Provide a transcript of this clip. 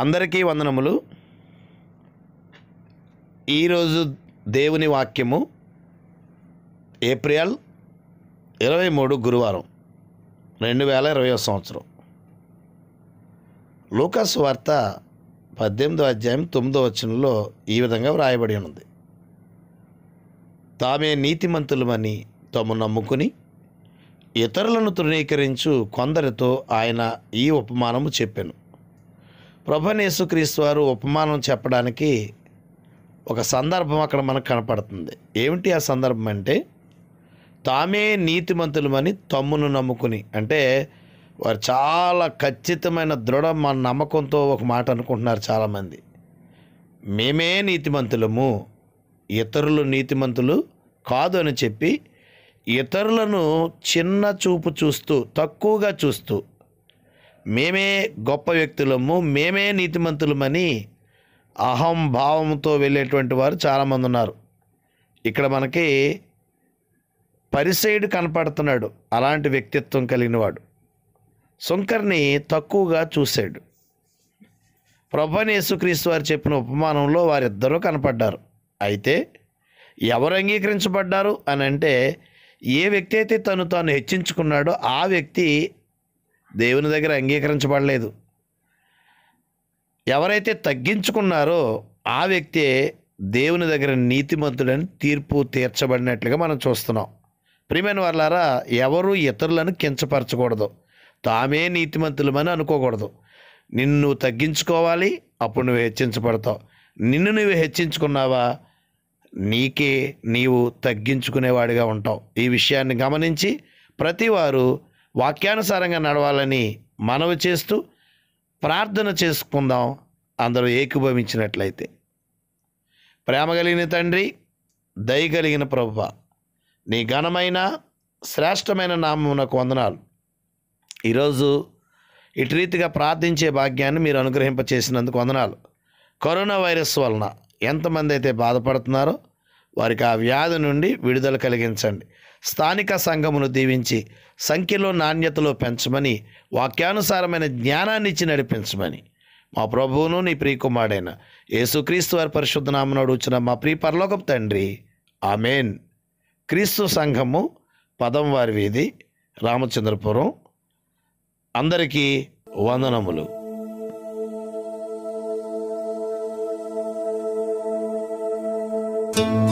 అందరికీ వందనములు ఈరోజు దేవుని వాక్యము ఏప్రిల్ ఇరవై మూడు గురువారం రెండు వేల ఇరవై సంవత్సరం లోకస్ వార్త పద్దెనిమిదో అధ్యాయం తొమ్మిదో వచనంలో ఈ విధంగా వ్రాయబడి ఉంది తామే నీతిమంతులమని తాము నమ్ముకుని ఇతరులను తృణీకరించు కొందరితో ఆయన ఈ ఉపమానము చెప్పాను ప్రభనేసుక్రీస్తు వారు ఉపమానం చెప్పడానికి ఒక సందర్భం అక్కడ మనకు కనపడుతుంది ఏమిటి ఆ సందర్భం అంటే తామే నీతిమంతులమని తమ్మును నమ్ముకుని అంటే వారు చాలా ఖచ్చితమైన దృఢ మన నమ్మకంతో ఒక మాట అనుకుంటున్నారు చాలామంది మేమే నీతిమంతులము ఇతరులు నీతిమంతులు కాదు అని చెప్పి ఇతరులను చిన్న చూపు చూస్తూ తక్కువగా చూస్తూ మేమే గొప్ప వ్యక్తులము మేమే నీతిమంతులమని అహంభావంతో వెళ్ళేటువంటి వారు చాలామంది ఉన్నారు ఇక్కడ మనకి పరిసైడు కనపడుతున్నాడు అలాంటి వ్యక్తిత్వం కలిగినవాడు శంకర్ని తక్కువగా చూశాడు ప్రభుని యేసుక్రీస్తు వారు చెప్పిన ఉపమానంలో వారిద్దరూ కనపడ్డారు అయితే ఎవరు అంగీకరించబడ్డారు అని అంటే ఏ వ్యక్తి అయితే తను తాను హెచ్చించుకున్నాడో ఆ వ్యక్తి దేవుని దగ్గర అంగీకరించబడలేదు ఎవరైతే తగ్గించుకున్నారో ఆ వ్యక్తే దేవుని దగ్గర నీతిమంతుడని తీర్పు తీర్చబడినట్లుగా మనం చూస్తున్నాం ప్రిమైన వాళ్ళారా ఎవరు ఇతరులను కించపరచకూడదు తామే నీతిమంతులమని అనుకోకూడదు నిన్ను నువ్వు తగ్గించుకోవాలి అప్పుడు నువ్వు హెచ్చించబడతావు నిన్ను నువ్వు హెచ్చించుకున్నావా నీకే నీవు తగ్గించుకునేవాడిగా ఉంటావు ఈ విషయాన్ని గమనించి ప్రతివారు వాక్యానుసారంగా నడవాలని మనవి చేస్తూ ప్రార్థన చేసుకుందాం అందరూ ఏకీభవించినట్లయితే ప్రేమ కలిగిన తండ్రి దయగలిగిన ప్రభు నీ ఘనమైన శ్రేష్టమైన నామమునకు వందనాలు ఈరోజు ఇటు రీతిగా ప్రార్థించే భాగ్యాన్ని మీరు అనుగ్రహింపచేసినందుకు వందనాలు కరోనా వైరస్ వలన ఎంతమంది అయితే బాధపడుతున్నారో వారికి ఆ వ్యాధి నుండి విడుదల కలిగించండి స్థానిక సంఘమును దీవించి సంఖ్యలో నాణ్యతలో పెంచమని వాక్యానుసారమైన జ్ఞానాన్ని ఇచ్చి నడిపించమని మా ప్రభువును నీ ప్రియకుమారుడైన యేసుక్రీస్తు వారి పరిశుద్ధ నామను అడుగుచిన మా ప్రియ పరలోకపు తండ్రి ఆమెన్ క్రీస్తు సంఘము పదం వారి వీధి రామచంద్రపురం అందరికీ వందనములు thank you